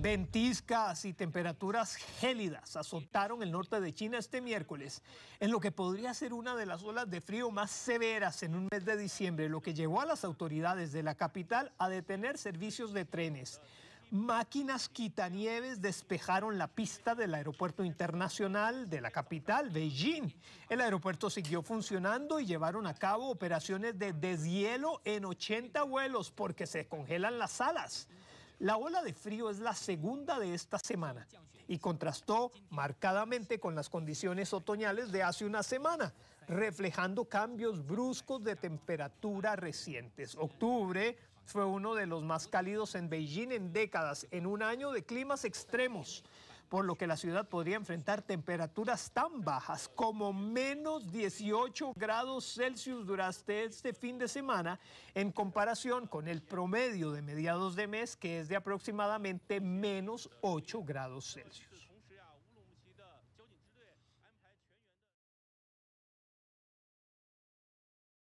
Ventiscas y temperaturas gélidas azotaron el norte de China este miércoles, en lo que podría ser una de las olas de frío más severas en un mes de diciembre, lo que llevó a las autoridades de la capital a detener servicios de trenes. Máquinas quitanieves despejaron la pista del aeropuerto internacional de la capital, Beijing. El aeropuerto siguió funcionando y llevaron a cabo operaciones de deshielo en 80 vuelos porque se congelan las alas. La ola de frío es la segunda de esta semana y contrastó marcadamente con las condiciones otoñales de hace una semana, reflejando cambios bruscos de temperatura recientes. Octubre fue uno de los más cálidos en Beijing en décadas, en un año de climas extremos por lo que la ciudad podría enfrentar temperaturas tan bajas como menos 18 grados Celsius durante este fin de semana, en comparación con el promedio de mediados de mes, que es de aproximadamente menos 8 grados Celsius.